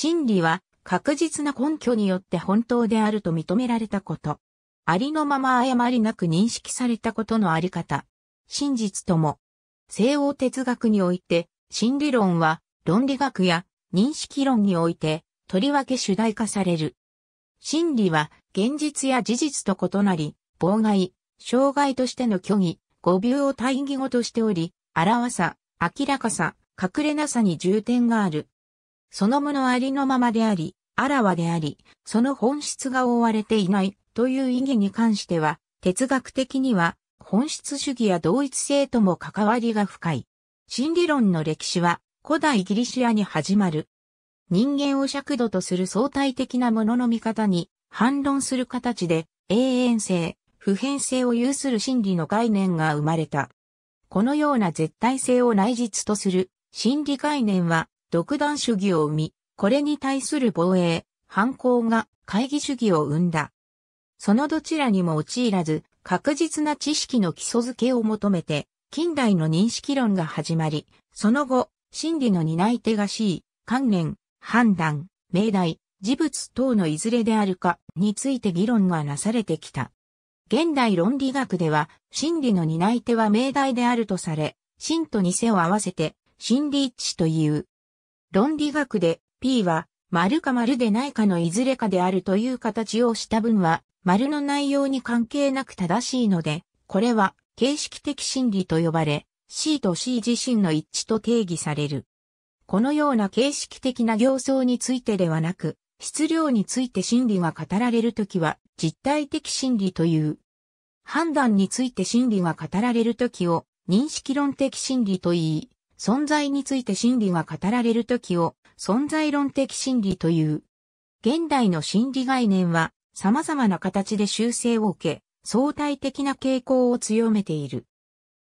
真理は確実な根拠によって本当であると認められたこと。ありのまま誤りなく認識されたことのあり方。真実とも。西欧哲学において、真理論は論理学や認識論において、とりわけ主題化される。真理は現実や事実と異なり、妨害、障害としての虚偽、誤謬を対義語としており、表さ、明らかさ、隠れなさに重点がある。その無のありのままであり、あらわであり、その本質が覆われていないという意義に関しては、哲学的には本質主義や同一性とも関わりが深い。心理論の歴史は古代ギリシアに始まる。人間を尺度とする相対的なものの見方に反論する形で永遠性、普遍性を有する真理の概念が生まれた。このような絶対性を内実とする心理概念は独断主義を生み、これに対する防衛、反抗が会議主義を生んだ。そのどちらにも陥らず、確実な知識の基礎づけを求めて、近代の認識論が始まり、その後、真理の担い手が C、観念、判断、命題、事物等のいずれであるかについて議論がなされてきた。現代論理学では、真理の担い手は命題であるとされ、真と偽を合わせて、真理一致という論理学で P は丸か丸でないかのいずれかであるという形をした分は丸の内容に関係なく正しいので、これは形式的真理と呼ばれ、C と C 自身の一致と定義される。このような形式的な行相についてではなく、質量について真理が語られるときは実体的真理という。判断について真理が語られるときを認識論的真理と言い、存在について真理が語られる時を存在論的真理という。現代の真理概念は様々な形で修正を受け、相対的な傾向を強めている。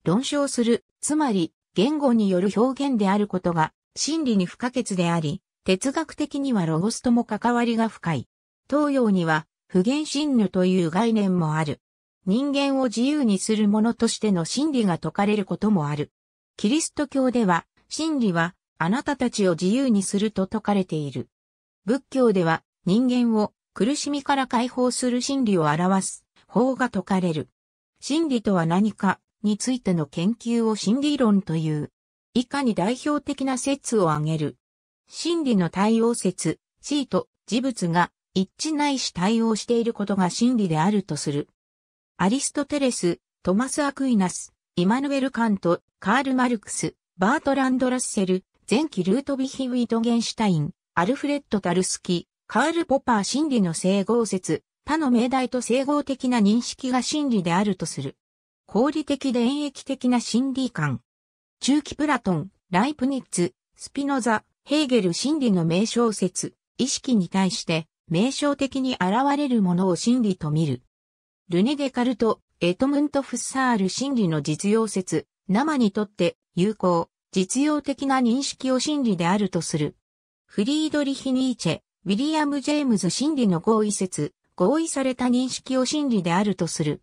論証する、つまり言語による表現であることが真理に不可欠であり、哲学的にはロゴスとも関わりが深い。東洋には不言真理という概念もある。人間を自由にするものとしての真理が説かれることもある。キリスト教では、真理は、あなたたちを自由にすると説かれている。仏教では、人間を苦しみから解放する真理を表す法が説かれる。真理とは何かについての研究を真理論という。以下に代表的な説を挙げる。真理の対応説、地位と事物が一致ないし対応していることが真理であるとする。アリストテレス、トマス・アクイナス、イマヌエル・カント、カール・マルクス、バートランド・ラッセル、前期ルートビヒ・ウィトゲンシュタイン、アルフレッド・タルスキ、カール・ポパー心理の整合説、他の命題と整合的な認識が真理であるとする。合理的で演疫的な心理観。中期プラトン、ライプニッツ、スピノザ、ヘーゲル心理の名称説、意識に対して、名称的に現れるものを真理と見る。ルネ・デカルト、エトムント・フッサール心理の実用説、生にとって有効、実用的な認識を心理であるとする。フリードリヒ・ニーチェ、ウィリアム・ジェームズ心理の合意説、合意された認識を心理であるとする。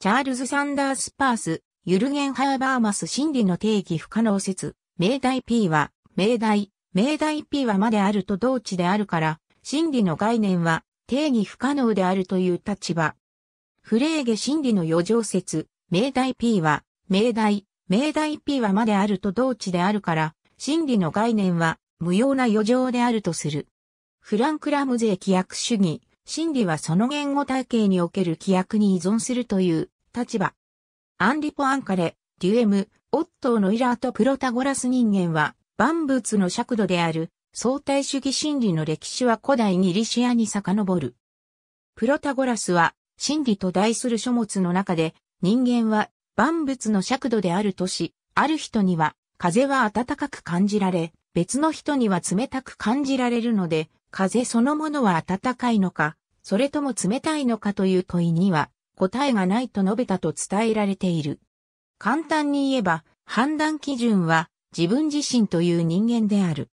チャールズ・サンダース・パース、ユルゲン・ハーバーマス心理の定義不可能説、命題 P は、命題、命題 P はまであると同値であるから、心理の概念は定義不可能であるという立場。フレーゲ真理の余剰説、命題 P は、命題、命題 P はまであると同値であるから、真理の概念は無用な余剰であるとする。フランク・ラムゼ規約主義、真理はその言語体系における規約に依存するという立場。アンリポ・アンカレ、デュエム、オットーのイラーとプロタゴラス人間は、万物の尺度である相対主義真理の歴史は古代ギリシアに遡る。プロタゴラスは真理と題する書物の中で、人間は万物の尺度であるとし、ある人には風は暖かく感じられ、別の人には冷たく感じられるので、風そのものは暖かいのか、それとも冷たいのかという問いには答えがないと述べたと伝えられている。簡単に言えば、判断基準は自分自身という人間である。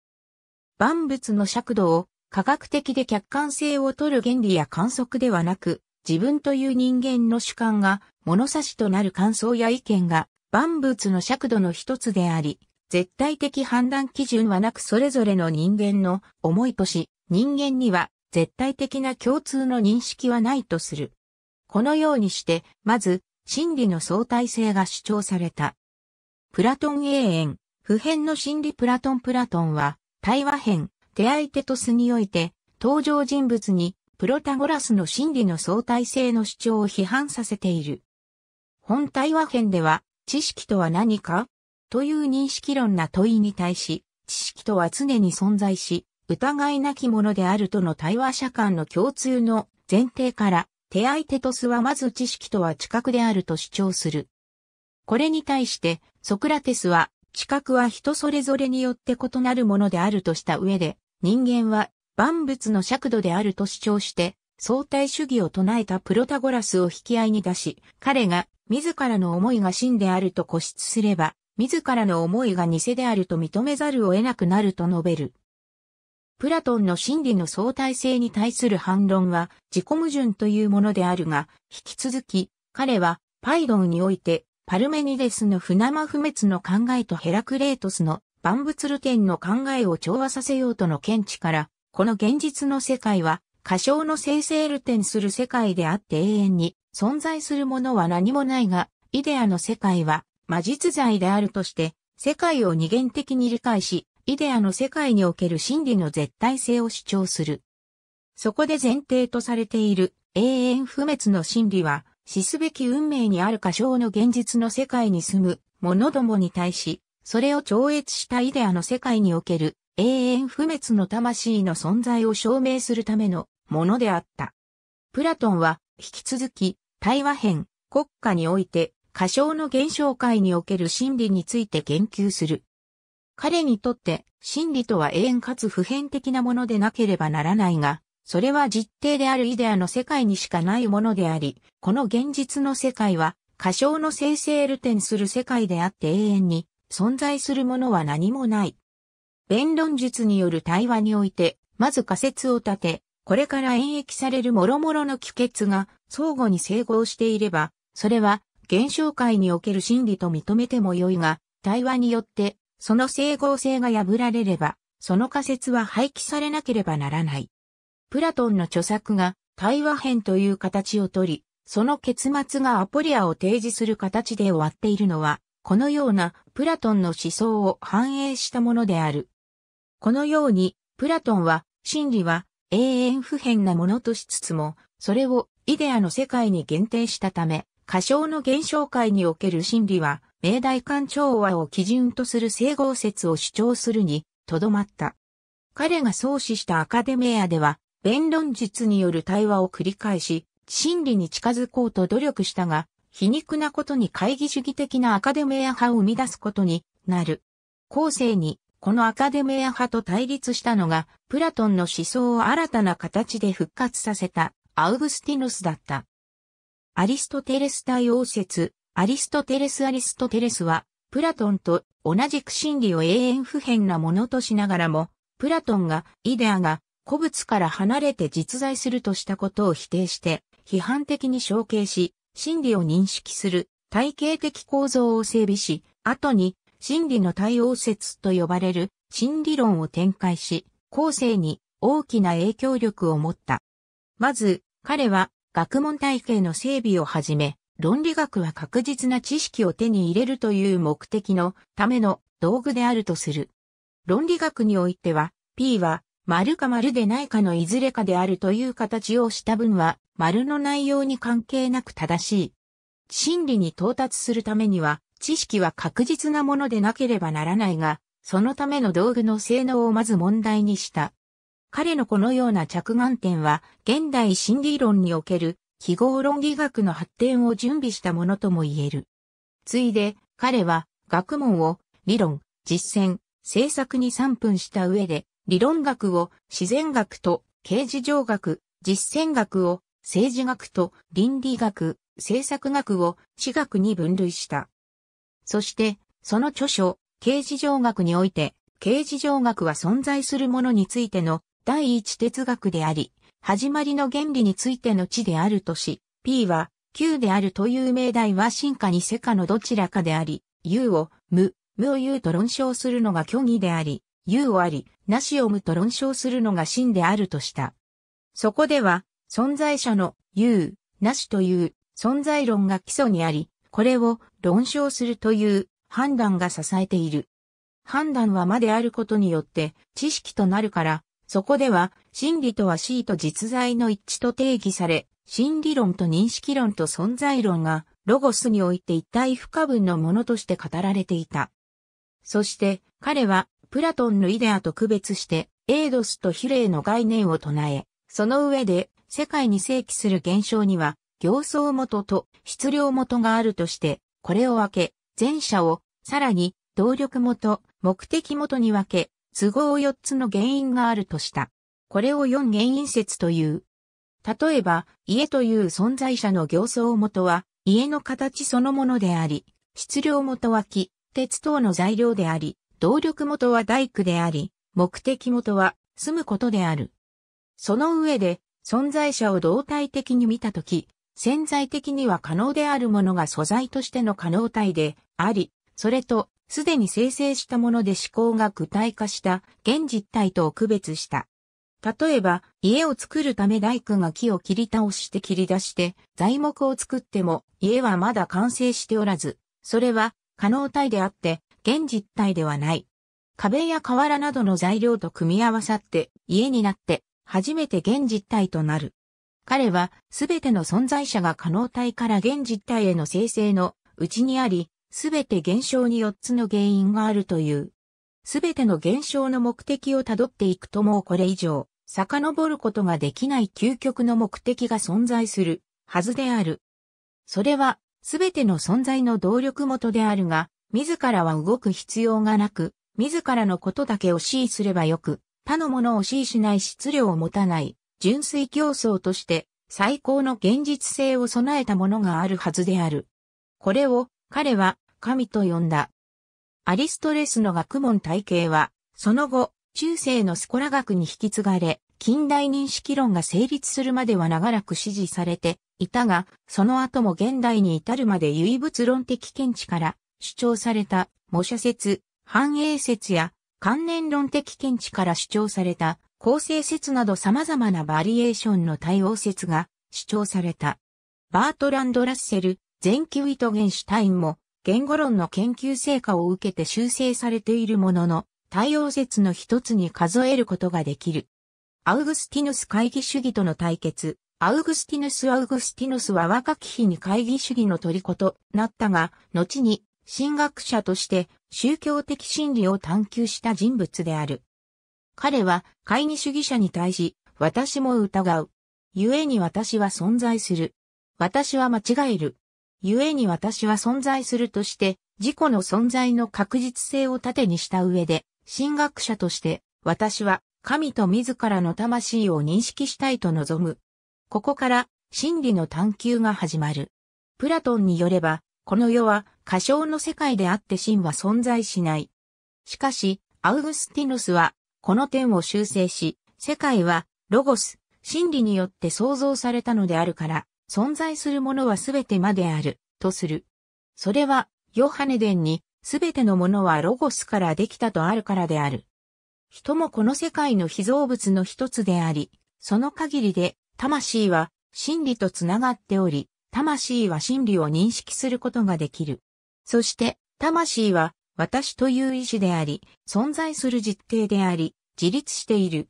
万物の尺度を科学的で客観性を取る原理や観測ではなく、自分という人間の主観が物差しとなる感想や意見が万物の尺度の一つであり、絶対的判断基準はなくそれぞれの人間の思いとし、人間には絶対的な共通の認識はないとする。このようにして、まず、真理の相対性が主張された。プラトン永遠、普遍の真理プラトンプラトンは、対話編、手相手とすにおいて、登場人物にプロタゴラスの真理の相対性の主張を批判させている。本対話編では、知識とは何かという認識論な問いに対し、知識とは常に存在し、疑いなきものであるとの対話者間の共通の前提から、手相手とスはまず知識とは知覚であると主張する。これに対して、ソクラテスは、知覚は人それぞれによって異なるものであるとした上で、人間は万物の尺度であると主張して、相対主義を唱えたプロタゴラスを引き合いに出し、彼が自らの思いが真であると固執すれば、自らの思いが偽であると認めざるを得なくなると述べる。プラトンの真理の相対性に対する反論は自己矛盾というものであるが、引き続き彼はパイドンにおいてパルメニデスの不生不滅の考えとヘラクレートスの万物ルテンの考えを調和させようとの見地からこの現実の世界は、過小の生成ルテンする世界であって永遠に存在するものは何もないが、イデアの世界は魔術在であるとして、世界を二元的に理解し、イデアの世界における真理の絶対性を主張する。そこで前提とされている永遠不滅の真理は、死すべき運命にある過小の現実の世界に住む者どもに対し、それを超越したイデアの世界における永遠不滅の魂の存在を証明するためのものであった。プラトンは、引き続き、対話編、国家において、過小の現象界における真理について言及する。彼にとって、真理とは永遠かつ普遍的なものでなければならないが、それは実定であるイデアの世界にしかないものであり、この現実の世界は、過小の生成ルテンする世界であって永遠に、存在するものは何もない。弁論術による対話において、まず仮説を立て、これから演疫される諸々の帰結が相互に整合していれば、それは現象界における真理と認めてもよいが、対話によってその整合性が破られれば、その仮説は廃棄されなければならない。プラトンの著作が対話編という形をとり、その結末がアポリアを提示する形で終わっているのは、このようなプラトンの思想を反映したものである。このように、プラトンは、真理は永遠不変なものとしつつも、それをイデアの世界に限定したため、歌唱の現象界における真理は、明大官調和を基準とする整合説を主張するに、とどまった。彼が創始したアカデメアでは、弁論術による対話を繰り返し、真理に近づこうと努力したが、皮肉なことに会議主義的なアカデメア派を生み出すことになる。後世にこのアカデミア派と対立したのが、プラトンの思想を新たな形で復活させた、アウグスティヌスだった。アリストテレス対応説、アリストテレスアリストテレスは、プラトンと同じく真理を永遠不変なものとしながらも、プラトンが、イデアが、古物から離れて実在するとしたことを否定して、批判的に承継し、真理を認識する体系的構造を整備し、後に心理の対応説と呼ばれる心理論を展開し、後世に大きな影響力を持った。まず、彼は学問体系の整備をはじめ、論理学は確実な知識を手に入れるという目的のための道具であるとする。論理学においては、P は丸か丸でないかのいずれかであるという形をした分は、丸の内容に関係なく正しい。真理に到達するためには、知識は確実なものでなければならないが、そのための道具の性能をまず問題にした。彼のこのような着眼点は、現代心理論における記号論理学の発展を準備したものとも言える。ついで、彼は学問を理論、実践、政策に3分した上で、理論学を自然学と刑事上学、実践学を政治学と倫理学、政策学を地学に分類した。そして、その著書、刑事上学において、刑事上学は存在するものについての第一哲学であり、始まりの原理についての知であるとし、P は Q であるという命題は進化に世かのどちらかであり、U を無、無を U と論証するのが虚偽であり、U をあり、なしを無と論証するのが真であるとした。そこでは、存在者の U、なしという存在論が基礎にあり、これを論証するという判断が支えている。判断はまであることによって知識となるから、そこでは真理とは C と実在の一致と定義され、真理論と認識論と存在論がロゴスにおいて一体不可分のものとして語られていた。そして彼はプラトンのイデアと区別してエイドスとヒレイの概念を唱え、その上で世界に正規する現象には形相元と質量元があるとしてこれを分け、前者を、さらに、動力元、目的元に分け、都合4つの原因があるとした。これを4原因説という。例えば、家という存在者の行相元は、家の形そのものであり、質量元は木、鉄等の材料であり、動力元は大工であり、目的元は住むことである。その上で、存在者を動体的に見たとき、潜在的には可能であるものが素材としての可能体であり、それと、すでに生成したもので思考が具体化した現実体と区別した。例えば、家を作るため大工が木を切り倒して切り出して材木を作っても家はまだ完成しておらず、それは可能体であって現実体ではない。壁や瓦などの材料と組み合わさって家になって初めて現実体となる。彼はすべての存在者が可能体から現実体への生成のうちにあり、すべて現象に4つの原因があるという。すべての現象の目的をたどっていくともうこれ以上、遡ることができない究極の目的が存在するはずである。それは、すべての存在の動力元であるが、自らは動く必要がなく、自らのことだけを指示すればよく、他のものを指示しない質量を持たない、純粋競争として最高の現実性を備えたものがあるはずである。これを彼は神と呼んだ。アリストレスの学問体系は、その後、中世のスコラ学に引き継がれ、近代認識論が成立するまでは長らく支持されていたが、その後も現代に至るまで唯物論的見地から主張された模写説、反映説や関連論的見地から主張された構成説など様々なバリエーションの対応説が主張された。バートランド・ラッセル、前期ウィトゲンシュタインも言語論の研究成果を受けて修正されているものの、対応説の一つに数えることができる。アウグスティヌス会議主義との対決。アウグスティヌス・アウグスティヌスは若き日に会議主義の虜となったが、後に神学者として宗教的真理を探求した人物である。彼は会議主義者に対し、私も疑う。故に私は存在する。私は間違える。故に私は存在するとして、自己の存在の確実性を盾にした上で、神学者として、私は神と自らの魂を認識したいと望む。ここから、真理の探求が始まる。プラトンによれば、この世は過小の世界であって真は存在しない。しかし、アウグスティノスはこの点を修正し、世界は、ロゴス、真理によって創造されたのであるから、存在するものはすべてまである、とする。それは、ヨハネ伝に、すべてのものはロゴスからできたとあるからである。人もこの世界の非造物の一つであり、その限りで、魂は真理とつながっており、魂は真理を認識することができる。そして、魂は私という意志であり、存在する実定であり、自立している。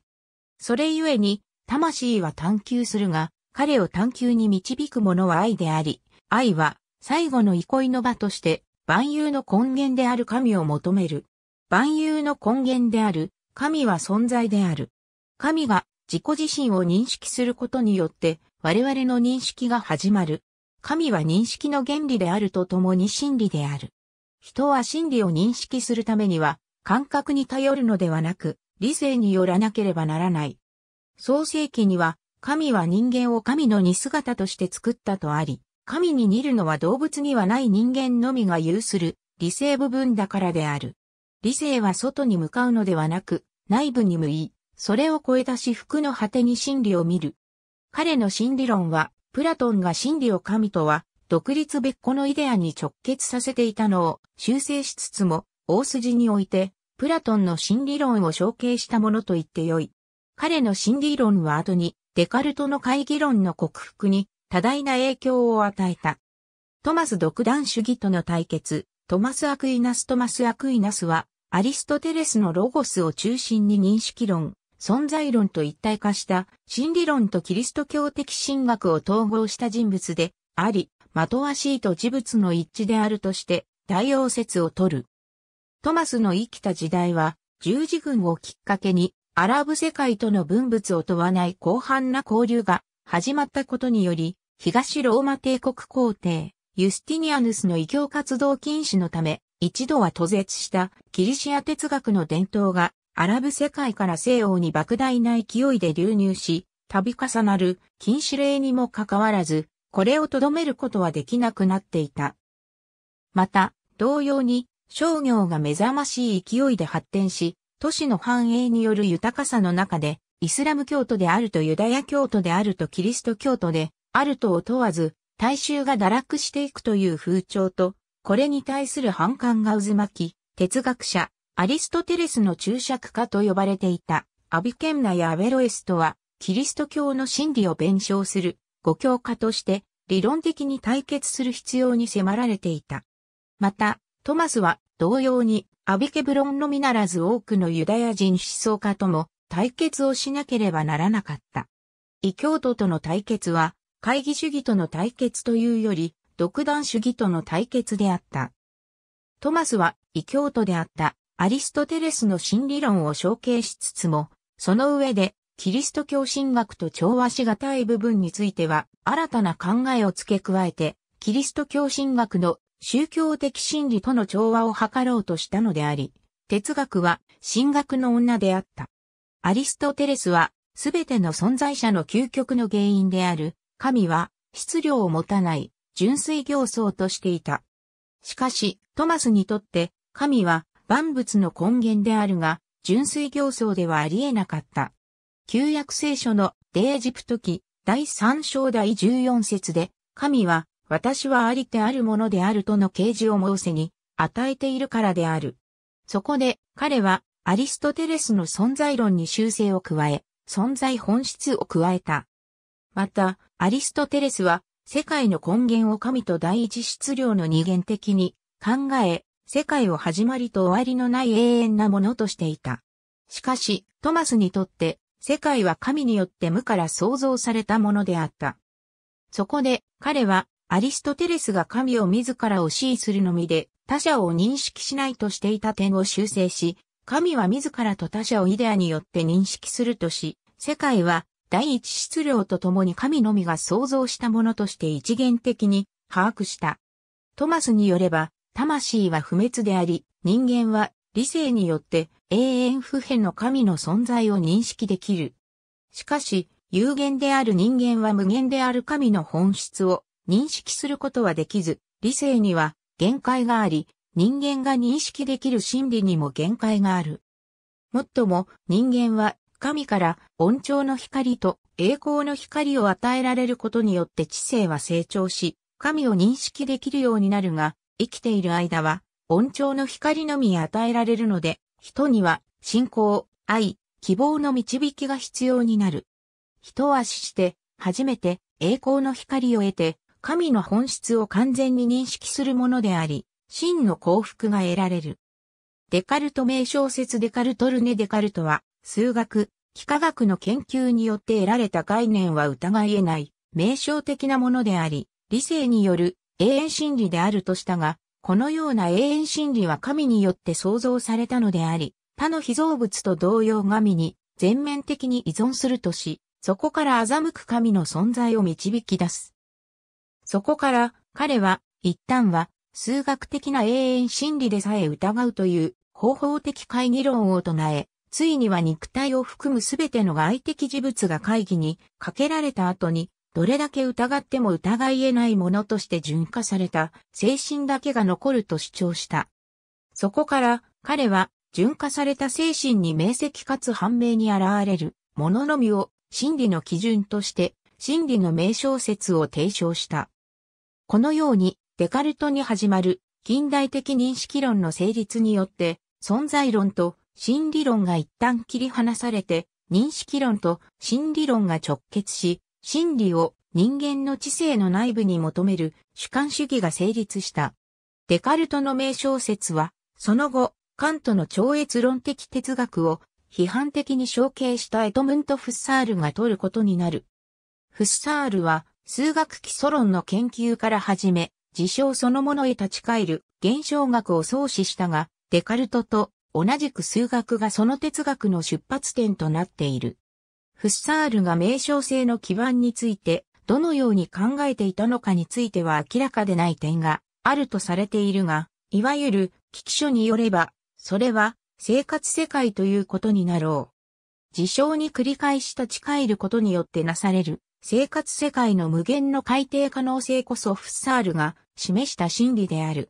それゆえに、魂は探求するが、彼を探求に導くものは愛であり、愛は最後の憩いの場として、万有の根源である神を求める。万有の根源である、神は存在である。神が自己自身を認識することによって、我々の認識が始まる。神は認識の原理であるとともに真理である。人は真理を認識するためには、感覚に頼るのではなく、理性によらなければならない。創世記には、神は人間を神の似姿として作ったとあり、神に似るのは動物にはない人間のみが有する理性部分だからである。理性は外に向かうのではなく、内部に向い、それを超えた至福の果てに真理を見る。彼の真理論は、プラトンが真理を神とは独立別個のイデアに直結させていたのを修正しつつも、大筋において、プラトンの新理論を承継したものと言ってよい。彼の新理論は後に、デカルトの会議論の克服に多大な影響を与えた。トマス独断主義との対決、トマス・アクイナス・トマス・アクイナスは、アリストテレスのロゴスを中心に認識論、存在論と一体化した、新理論とキリスト教的神学を統合した人物で、あり、まとわしいと事物の一致であるとして、大王説を取る。トマスの生きた時代は、十字軍をきっかけに、アラブ世界との文物を問わない広範な交流が始まったことにより、東ローマ帝国皇帝、ユスティニアヌスの異教活動禁止のため、一度は途絶したキリシア哲学の伝統が、アラブ世界から西欧に莫大な勢いで流入し、度重なる禁止令にもかかわらず、これをとどめることはできなくなっていた。また、同様に、商業が目覚ましい勢いで発展し、都市の繁栄による豊かさの中で、イスラム教徒であるとユダヤ教徒であるとキリスト教徒で、あるとを問わず、大衆が堕落していくという風潮と、これに対する反感が渦巻き、哲学者、アリストテレスの注釈家と呼ばれていた、アビケンナやアベロエストは、キリスト教の真理を弁償する語教家として理論的に対決する必要に迫られていた。また、トマスは同様にアビケブロンのみならず多くのユダヤ人思想家とも対決をしなければならなかった。異教徒との対決は、会議主義との対決というより、独断主義との対決であった。トマスは異教徒であったアリストテレスの新理論を承継しつつも、その上でキリスト教神学と調和しがたい部分については、新たな考えを付け加えて、キリスト教神学の宗教的真理との調和を図ろうとしたのであり、哲学は神学の女であった。アリストテレスは、すべての存在者の究極の原因である、神は質量を持たない純粋行僧としていた。しかし、トマスにとって、神は万物の根源であるが、純粋行僧ではありえなかった。旧約聖書のデエジプト記第3章第14節で、神は、私はありてあるものであるとの啓示をモーセに与えているからである。そこで彼はアリストテレスの存在論に修正を加え、存在本質を加えた。また、アリストテレスは世界の根源を神と第一質量の二元的に考え、世界を始まりと終わりのない永遠なものとしていた。しかし、トマスにとって世界は神によって無から創造されたものであった。そこで彼はアリストテレスが神を自らを支持するのみで他者を認識しないとしていた点を修正し、神は自らと他者をイデアによって認識するとし、世界は第一質量と共に神のみが創造したものとして一元的に把握した。トマスによれば、魂は不滅であり、人間は理性によって永遠不変の神の存在を認識できる。しかし、有限である人間は無限である神の本質を認識することはできず、理性には限界があり、人間が認識できる心理にも限界がある。もっとも、人間は神から恩寵の光と栄光の光を与えられることによって知性は成長し、神を認識できるようになるが、生きている間は恩寵の光のみ与えられるので、人には信仰、愛、希望の導きが必要になる。一足して初めて栄光の光を得て、神の本質を完全に認識するものであり、真の幸福が得られる。デカルト名小説デカルトルネデカルトは、数学、幾何学の研究によって得られた概念は疑い得ない、名称的なものであり、理性による永遠真理であるとしたが、このような永遠真理は神によって創造されたのであり、他の被造物と同様神に全面的に依存するとし、そこから欺く神の存在を導き出す。そこから彼は一旦は数学的な永遠真理でさえ疑うという方法的会議論を唱え、ついには肉体を含むすべての外的事物が会議にかけられた後にどれだけ疑っても疑い得ないものとして純化された精神だけが残ると主張した。そこから彼は純化された精神に明晰かつ判明に現れるもののみを真理の基準として真理の名称説を提唱した。このようにデカルトに始まる近代的認識論の成立によって存在論と真理論が一旦切り離されて認識論と真理論が直結し真理を人間の知性の内部に求める主観主義が成立した。デカルトの名小説は、その後、カントの超越論的哲学を批判的に承継したエトムント・フッサールが取ることになる。フッサールは、数学基礎論の研究から始め、事象そのものへ立ち返る現象学を創始したが、デカルトと同じく数学がその哲学の出発点となっている。フッサールが名称性の基盤について、どのように考えていたのかについては明らかでない点があるとされているが、いわゆる聞き書によれば、それは生活世界ということになろう。事象に繰り返し立ち返ることによってなされる生活世界の無限の改定可能性こそフッサールが示した真理である。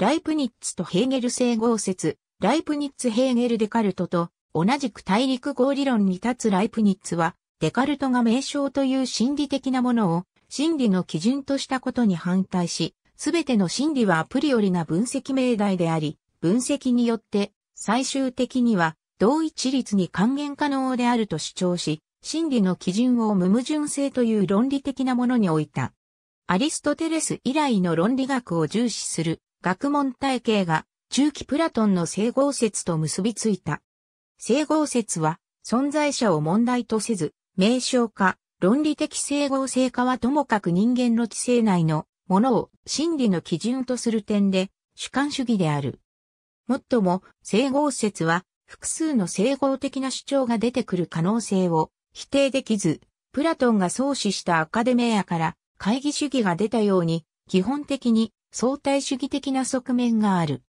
ライプニッツとヘーゲル整合説、ライプニッツ・ヘーゲル・デカルトと同じく大陸合理論に立つライプニッツは、デカルトが名称という心理的なものを真理の基準としたことに反対し、すべての真理はアプリよりな分析命題であり、分析によって最終的には同一律に還元可能であると主張し、真理の基準を無矛盾性という論理的なものに置いた。アリストテレス以来の論理学を重視する学問体系が中期プラトンの整合説と結びついた。整合説は、存在者を問題とせず、名称化、論理的整合性化はともかく人間の知性内のものを真理の基準とする点で主観主義である。もっとも、整合説は複数の整合的な主張が出てくる可能性を否定できず、プラトンが創始したアカデメアから会議主義が出たように、基本的に相対主義的な側面がある。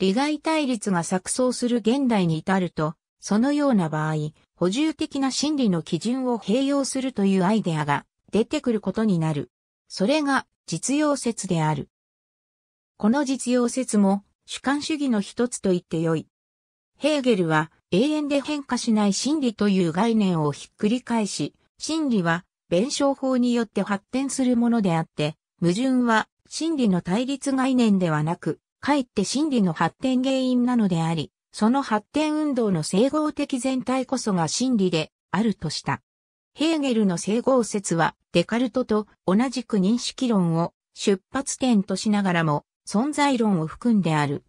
利害対立が錯綜する現代に至ると、そのような場合、補充的な心理の基準を併用するというアイデアが出てくることになる。それが実用説である。この実用説も主観主義の一つと言ってよい。ヘーゲルは永遠で変化しない心理という概念をひっくり返し、心理は弁証法によって発展するものであって、矛盾は心理の対立概念ではなく、かえって心理の発展原因なのであり、その発展運動の整合的全体こそが真理であるとした。ヘーゲルの整合説はデカルトと同じく認識論を出発点としながらも存在論を含んである。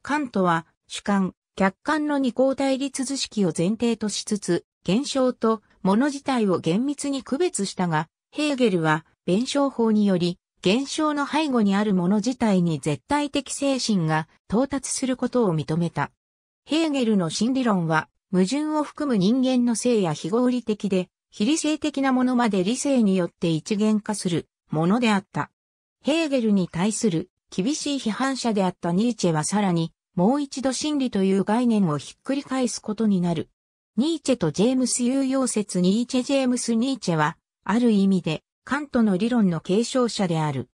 カントは主観、客観の二項対立図式を前提としつつ、現象と物自体を厳密に区別したが、ヘーゲルは弁証法により現象の背後にあるもの自体に絶対的精神が到達することを認めた。ヘーゲルの心理論は、矛盾を含む人間の性や非合理的で、非理性的なものまで理性によって一元化するものであった。ヘーゲルに対する厳しい批判者であったニーチェはさらに、もう一度真理という概念をひっくり返すことになる。ニーチェとジェームス有用説ニーチェジェームスニーチェは、ある意味でカントの理論の継承者である。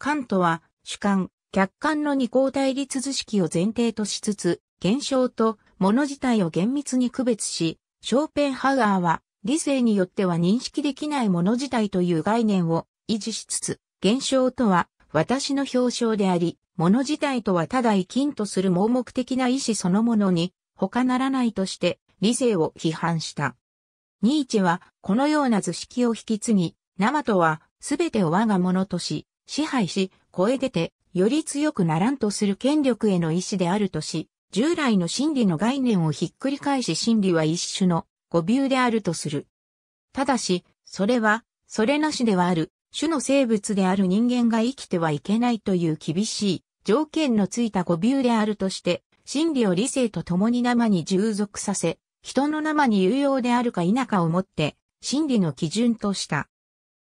カントは主観、客観の二項対立図式を前提としつつ、現象と物自体を厳密に区別し、ショーペンハウアーは理性によっては認識できない物自体という概念を維持しつつ、現象とは私の表象であり、物自体とはただ生きとする盲目的な意志そのものに他ならないとして理性を批判した。ニーチェはこのような図式を引き継ぎ、生とは、すべてを我が物とし、支配し、声出て、より強くならんとする権力への意志であるとし、従来の真理の概念をひっくり返し真理は一種の誤謬であるとする。ただし、それは、それなしではある、種の生物である人間が生きてはいけないという厳しい条件のついた誤謬であるとして、真理を理性と共に生に従属させ、人の生に有用であるか否かをもって、真理の基準とした。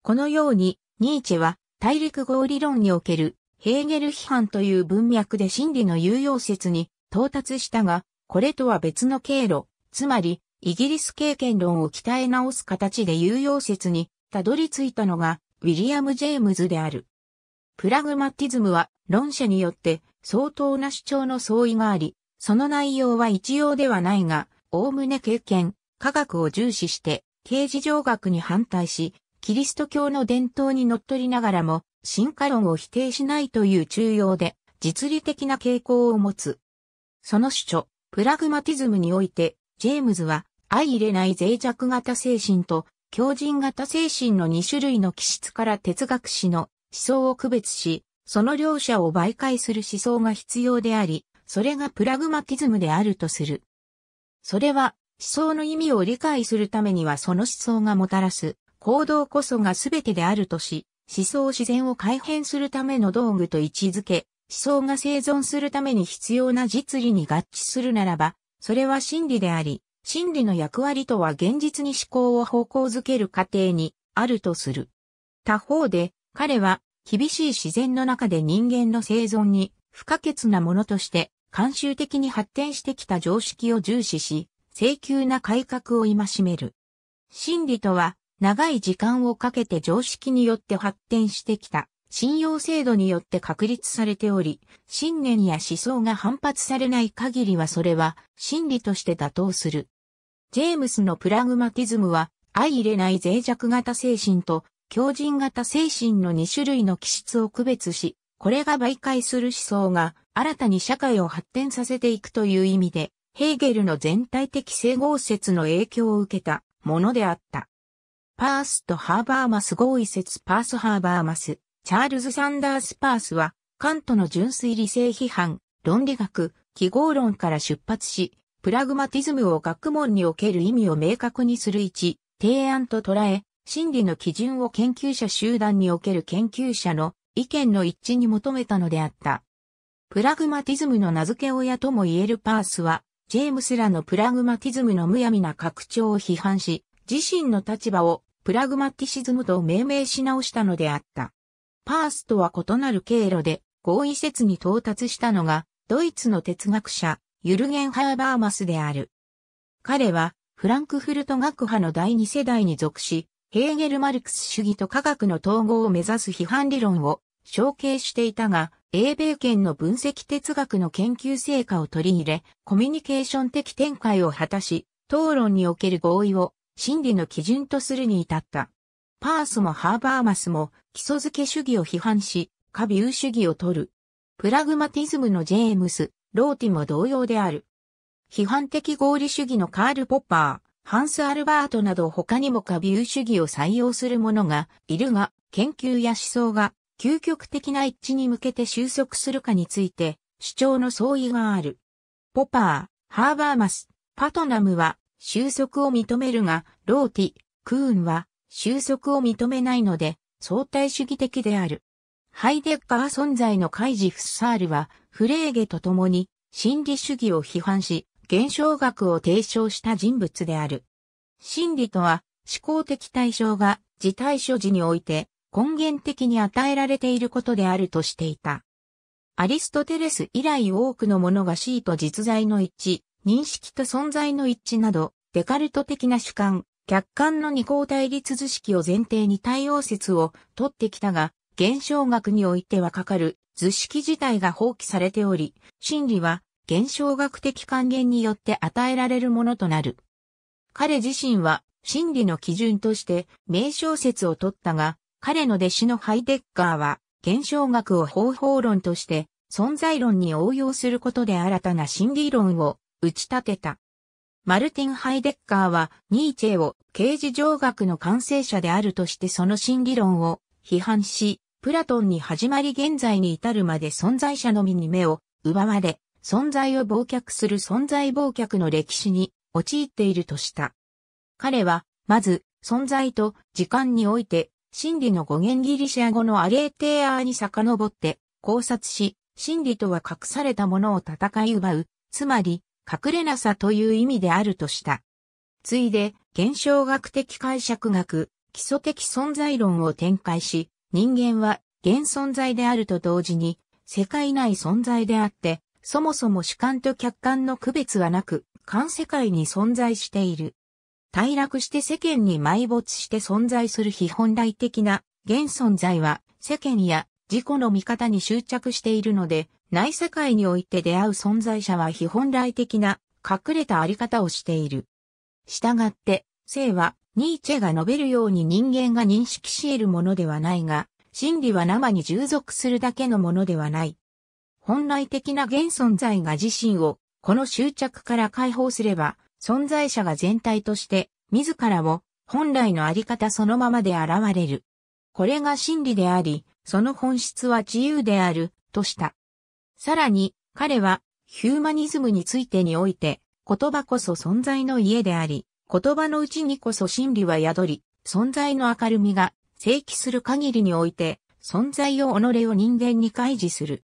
このように、ニーチェは大陸合理論におけるヘーゲル批判という文脈で真理の有用説に到達したが、これとは別の経路、つまり、イギリス経験論を鍛え直す形で有用説にたどり着いたのが、ウィリアム・ジェームズである。プラグマティズムは論者によって相当な主張の相違があり、その内容は一様ではないが、おおむね経験、科学を重視して、刑事上学に反対し、キリスト教の伝統にのっとりながらも、進化論を否定しないという中要で、実利的な傾向を持つ。その主張、プラグマティズムにおいて、ジェームズは、相入れない脆弱型精神と、強靭型精神の2種類の気質から哲学史の思想を区別し、その両者を媒介する思想が必要であり、それがプラグマティズムであるとする。それは、思想の意味を理解するためにはその思想がもたらす行動こそが全てであるとし、思想自然を改変するための道具と位置づけ、思想が生存するために必要な実利に合致するならば、それは真理であり、真理の役割とは現実に思考を方向づける過程にあるとする。他方で、彼は厳しい自然の中で人間の生存に不可欠なものとして、慣習的に発展してきた常識を重視し、請求な改革を戒める。真理とは、長い時間をかけて常識によって発展してきた信用制度によって確立されており、信念や思想が反発されない限りはそれは真理として妥当する。ジェームスのプラグマティズムは、相入れない脆弱型精神と強靭型精神の2種類の気質を区別し、これが媒介する思想が新たに社会を発展させていくという意味で、ヘーゲルの全体的整合説の影響を受けたものであった。パースとハーバーマス合意説パースハーバーマス、チャールズ・サンダース・パースは、カントの純粋理性批判、論理学、記号論から出発し、プラグマティズムを学問における意味を明確にする一、提案と捉え、真理の基準を研究者集団における研究者の意見の一致に求めたのであった。プラグマティズムの名付け親とも言えるパースは、ジェームスらのプラグマティズムのむやみな拡張を批判し、自身の立場をプラグマティシズムと命名し直したのであった。パースとは異なる経路で合意説に到達したのが、ドイツの哲学者、ユルゲン・ハーバーマスである。彼は、フランクフルト学派の第二世代に属し、ヘーゲル・マルクス主義と科学の統合を目指す批判理論を承継していたが、英米圏の分析哲学の研究成果を取り入れ、コミュニケーション的展開を果たし、討論における合意を真理の基準とするに至った。パースもハーバーマスも基礎付け主義を批判し、過ビュー主義を取る。プラグマティズムのジェームス、ローティも同様である。批判的合理主義のカール・ポッパー、ハンス・アルバートなど他にも過ビュー主義を採用する者がいるが、研究や思想が究極的な一致に向けて収束するかについて主張の相違がある。ポパー、ハーバーマス、パトナムは収束を認めるが、ローティ、クーンは収束を認めないので相対主義的である。ハイデッカー存在のカイジ・フッサールはフレーゲと共に心理主義を批判し、現象学を提唱した人物である。心理とは思考的対象が自対処時において根源的に与えられていることであるとしていた。アリストテレス以来多くの者が C と実在の一致、認識と存在の一致など、デカルト的な主観、客観の二項対立図式を前提に対応説を取ってきたが、現象学においてはかかる図式自体が放棄されており、真理は現象学的還元によって与えられるものとなる。彼自身は真理の基準として名称説を取ったが、彼の弟子のハイデッカーは現象学を方法論として存在論に応用することで新たな心理論を打ち立てた。マルティン・ハイデッカーはニーチェを刑事上学の完成者であるとしてその新理論を批判し、プラトンに始まり現在に至るまで存在者のみに目を奪われ、存在を忘却する存在忘却の歴史に陥っているとした。彼は、まず、存在と時間において、真理の語源ギリシア語のアレーテアーに遡って考察し、真理とは隠されたものを戦い奪う、つまり、隠れなさという意味であるとした。ついで、現象学的解釈学、基礎的存在論を展開し、人間は現存在であると同時に、世界内存在であって、そもそも主観と客観の区別はなく、観世界に存在している。退落して世間に埋没して存在する非本来的な現存在は世間や自己の見方に執着しているので、内世界において出会う存在者は非本来的な隠れたあり方をしている。したがって、性はニーチェが述べるように人間が認識し得るものではないが、真理は生に従属するだけのものではない。本来的な現存在が自身を、この執着から解放すれば、存在者が全体として、自らを、本来のあり方そのままで現れる。これが真理であり、その本質は自由である、とした。さらに、彼は、ヒューマニズムについてにおいて、言葉こそ存在の家であり、言葉のうちにこそ真理は宿り、存在の明るみが、正規する限りにおいて、存在を己を人間に開示する。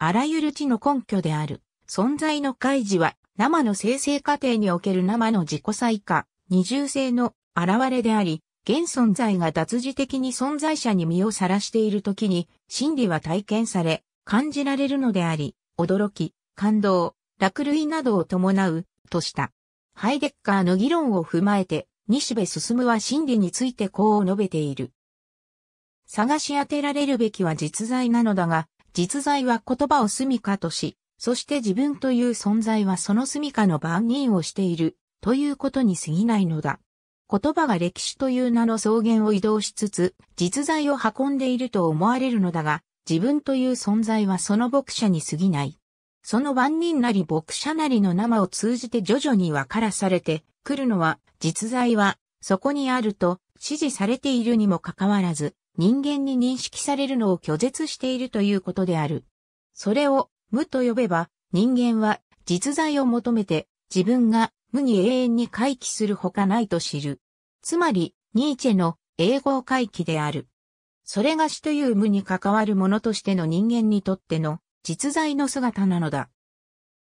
あらゆる地の根拠である、存在の開示は、生の生成過程における生の自己再化、二重性の現れであり、現存在が脱字的に存在者に身をさらしている時に、真理は体験され、感じられるのであり、驚き、感動、落類などを伴う、とした。ハイデッカーの議論を踏まえて、西部進は真理についてこう述べている。探し当てられるべきは実在なのだが、実在は言葉を住処とし、そして自分という存在はその住処の番人をしている、ということに過ぎないのだ。言葉が歴史という名の草原を移動しつつ、実在を運んでいると思われるのだが、自分という存在はその牧者に過ぎない。その万人なり牧者なりの生を通じて徐々に分からされてくるのは、実在は、そこにあると、指示されているにもかかわらず、人間に認識されるのを拒絶しているということである。それを、無と呼べば、人間は、実在を求めて、自分が、無に永遠に回帰するほかないと知る。つまり、ニーチェの、英語回帰である。それが死という無に関わるものとしての人間にとっての実在の姿なのだ。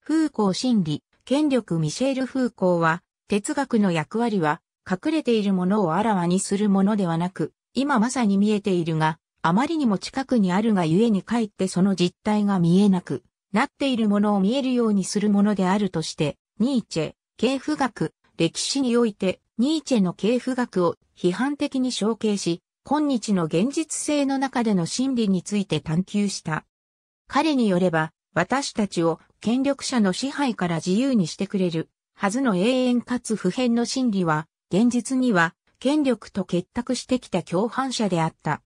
風光心理、権力ミシェール風光は、哲学の役割は、隠れているものをあらわにするものではなく、今まさに見えているが、あまりにも近くにあるがゆえに帰ってその実態が見えなく、なっているものを見えるようにするものであるとして、ニーチェ、系譜学、歴史において、ニーチェの系譜学を批判的に承継し、今日の現実性の中での真理について探求した。彼によれば、私たちを権力者の支配から自由にしてくれるはずの永遠かつ普遍の真理は、現実には権力と結託してきた共犯者であった。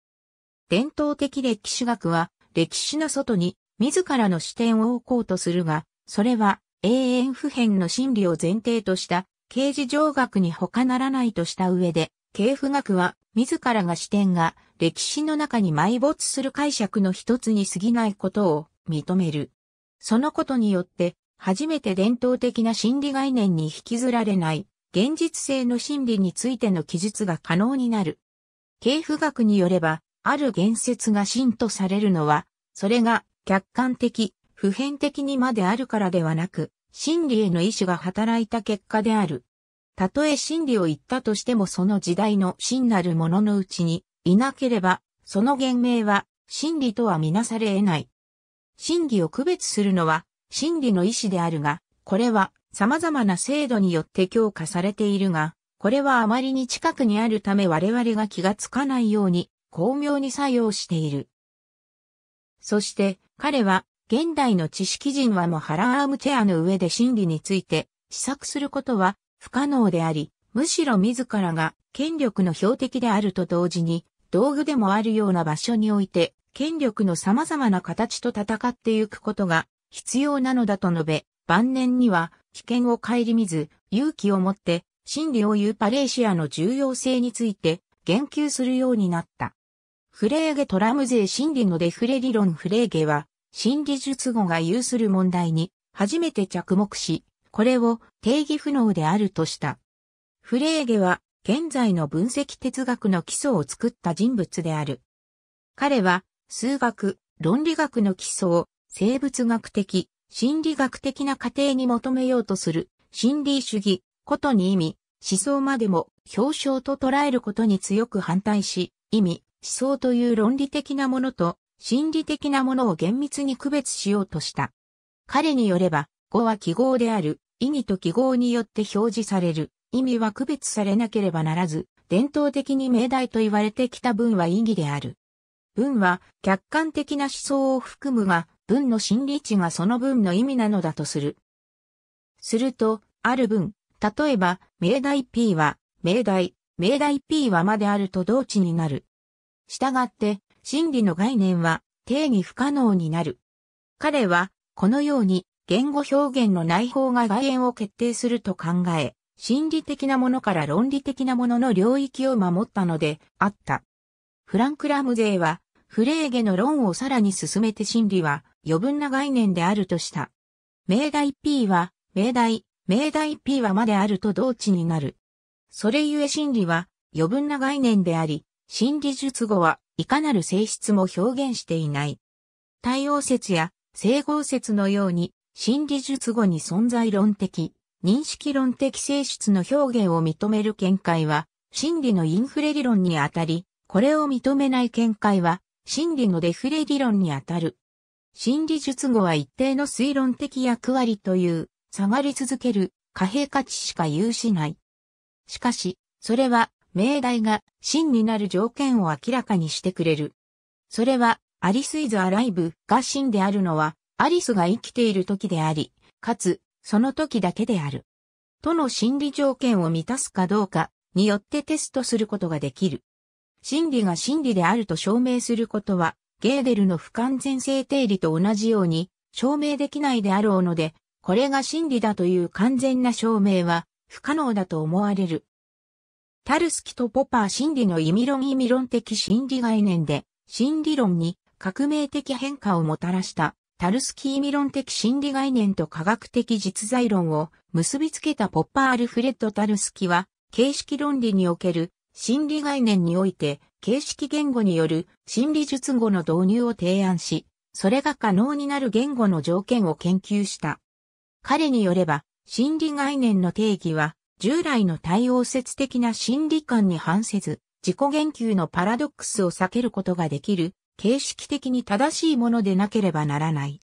伝統的歴史学は、歴史の外に自らの視点を置こうとするが、それは永遠普遍の真理を前提とした、刑事上学に他ならないとした上で、系譜学は自らが視点が歴史の中に埋没する解釈の一つに過ぎないことを認める。そのことによって、初めて伝統的な心理概念に引きずられない、現実性の心理についての記述が可能になる。系譜学によれば、ある言説が真とされるのは、それが客観的、普遍的にまであるからではなく、真理への意志が働いた結果である。たとえ真理を言ったとしてもその時代の真なるもののうちにいなければ、その言明は真理とはみなされ得ない。真理を区別するのは真理の意思であるが、これは様々な制度によって強化されているが、これはあまりに近くにあるため我々が気がつかないように巧妙に作用している。そして彼は現代の知識人はもハラームチェアの上で真理について試作することは不可能であり、むしろ自らが権力の標的であると同時に、道具でもあるような場所において、権力の様々な形と戦ってゆくことが必要なのだと述べ、晩年には危険を顧みず、勇気を持って、真理を言うパレーシアの重要性について言及するようになった。フレーゲトラムゼ真心理のデフレ理論フレーゲは、心理術語が有する問題に初めて着目し、これを定義不能であるとした。フレーゲは現在の分析哲学の基礎を作った人物である。彼は数学、論理学の基礎を生物学的、心理学的な過程に求めようとする心理主義、ことに意味、思想までも表象と捉えることに強く反対し、意味、思想という論理的なものと心理的なものを厳密に区別しようとした。彼によれば、語は記号である、意義と記号によって表示される、意味は区別されなければならず、伝統的に命題と言われてきた文は意義である。文は客観的な思想を含むが、文の心理値がその文の意味なのだとする。すると、ある文、例えば、命題 P は、命題、命題 P はまであると同値になる。したがって、真理の概念は定義不可能になる。彼は、このように、言語表現の内包が外縁を決定すると考え、心理的なものから論理的なものの領域を守ったのであった。フランク・ラムゼーは、フレーゲの論をさらに進めて心理は余分な概念であるとした。命題 P は、命題、命題 P はまであると同値になる。それゆえ心理は余分な概念であり、心理術語はいかなる性質も表現していない。対応説や整合説のように心理術後に存在論的、認識論的性質の表現を認める見解は、心理のインフレ理論にあたり、これを認めない見解は、心理のデフレ理論にあたる。心理術後は一定の推論的役割という、下がり続ける貨幣価値しか有しない。しかし、それは、命題が真になる条件を明らかにしてくれる。それは、アリスイズアライブが真であるのは、アリスが生きている時であり、かつ、その時だけである。との心理条件を満たすかどうかによってテストすることができる。真理が真理であると証明することは、ゲーデルの不完全性定理と同じように証明できないであろうので、これが真理だという完全な証明は不可能だと思われる。タルスキとポパー心理の意味論意味論的心理概念で、心理論に革命的変化をもたらしたタルスキー理論的心理概念と科学的実在論を結びつけたポッパー・アルフレッド・タルスキは、形式論理における心理概念において、形式言語による心理術語の導入を提案し、それが可能になる言語の条件を研究した。彼によれば、心理概念の定義は、従来の対応説的な心理観に反せず、自己言及のパラドックスを避けることができる形式的に正しいものでなければならない。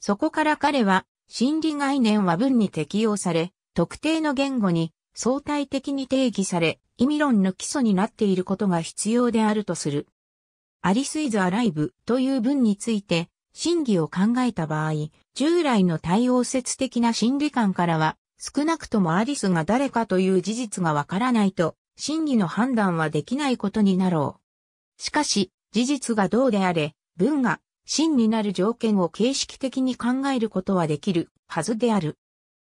そこから彼は、心理概念は文に適用され、特定の言語に相対的に定義され、意味論の基礎になっていることが必要であるとする。アリスイズアライブという文について、真偽を考えた場合、従来の対応説的な心理観からは、少なくともアリスが誰かという事実がわからないと、真偽の判断はできないことになろう。しかし、事実がどうであれ、文が真になる条件を形式的に考えることはできるはずである。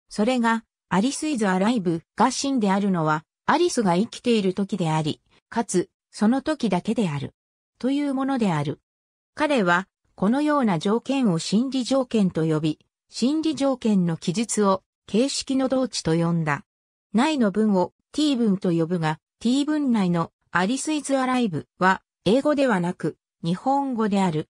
それが、アリスイズアライブが真であるのは、アリスが生きている時であり、かつ、その時だけである。というものである。彼は、このような条件を心理条件と呼び、心理条件の記述を形式の同値と呼んだ。内の文を t 文と呼ぶが、t 文内のアリスイズアライブは英語ではなく、日本語である。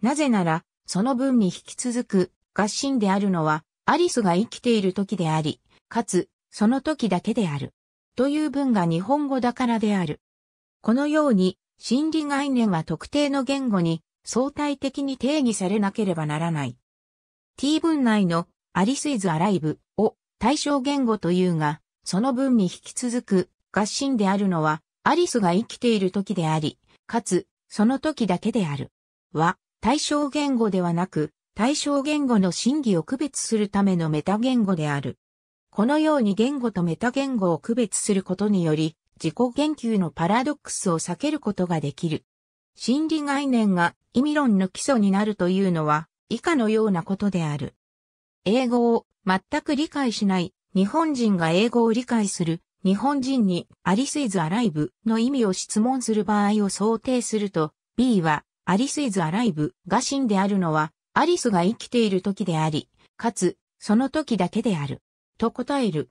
なぜなら、その文に引き続く、合心であるのは、アリスが生きている時であり、かつ、その時だけである。という文が日本語だからである。このように、心理概念は特定の言語に相対的に定義されなければならない。t 文内のアリスイズアライブを対象言語というが、その文に引き続く合心であるのはアリスが生きている時であり、かつ、その時だけである。は、対象言語ではなく、対象言語の真偽を区別するためのメタ言語である。このように言語とメタ言語を区別することにより、自己言及のパラドックスを避けることができる。心理概念が意味論の基礎になるというのは、以下のようなことである。英語を全く理解しない日本人が英語を理解する日本人にアリスイズアライブの意味を質問する場合を想定すると、B はアリスイズアライブが真であるのは、アリスが生きている時であり、かつ、その時だけである。と答える。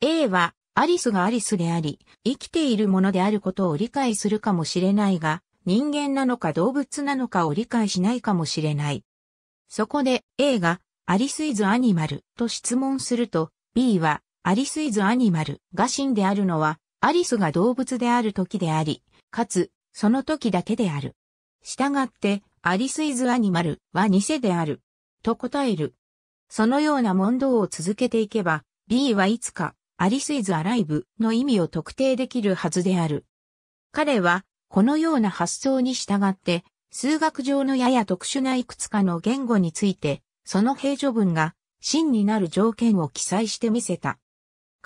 A は、アリスがアリスであり、生きているものであることを理解するかもしれないが、人間なのか動物なのかを理解しないかもしれない。そこで A がアリスイズアニマルと質問すると B はアリスイズアニマルが真であるのは、アリスが動物である時であり、かつ、その時だけである。従って、アリスイズアニマルは偽である。と答える。そのような問答を続けていけば、B はいつか、アリスイズアライブの意味を特定できるはずである。彼は、このような発想に従って、数学上のやや特殊ないくつかの言語について、その平序文が真になる条件を記載してみせた。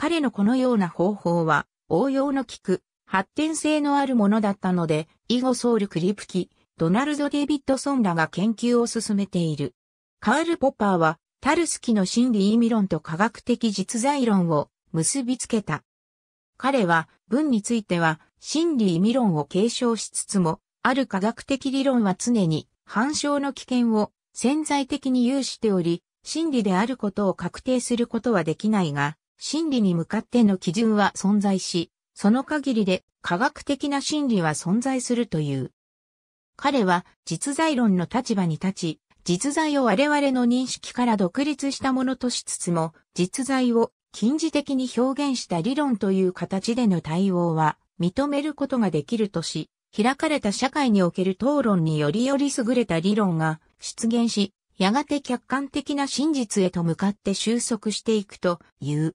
彼のこのような方法は応用の効く発展性のあるものだったので、以後ソウル・クリプキ、ドナルド・デビッドソンらが研究を進めている。カール・ポッパーは、タルスキの心理意味論と科学的実在論を結びつけた。彼は、文については、心理意味論を継承しつつも、ある科学的理論は常に、反証の危険を潜在的に有しており、真理であることを確定することはできないが、真理に向かっての基準は存在し、その限りで科学的な真理は存在するという。彼は実在論の立場に立ち、実在を我々の認識から独立したものとしつつも、実在を近似的に表現した理論という形での対応は認めることができるとし、開かれた社会における討論によりより優れた理論が出現し、やがて客観的な真実へと向かって収束していくという。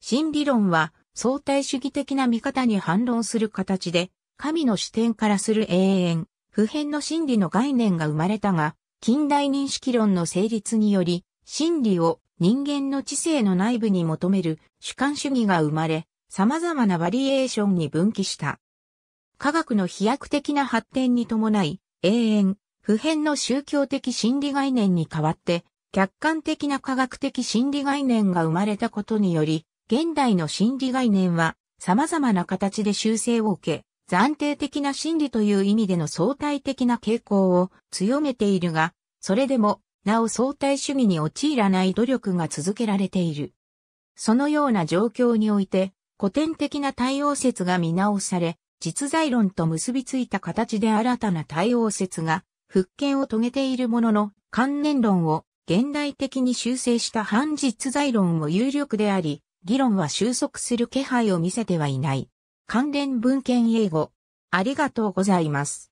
新理論は相対主義的な見方に反論する形で、神の視点からする永遠、普遍の真理の概念が生まれたが、近代認識論の成立により、真理を人間の知性の内部に求める主観主義が生まれ、様々なバリエーションに分岐した。科学の飛躍的な発展に伴い、永遠、普遍の宗教的心理概念に代わって、客観的な科学的心理概念が生まれたことにより、現代の心理概念は様々な形で修正を受け、暫定的な心理という意味での相対的な傾向を強めているが、それでも、なお相対主義に陥らない努力が続けられている。そのような状況において、古典的な対応説が見直され、実在論と結びついた形で新たな対応説が復権を遂げているものの、関連論を現代的に修正した反実在論も有力であり、議論は収束する気配を見せてはいない。関連文献英語。ありがとうございます。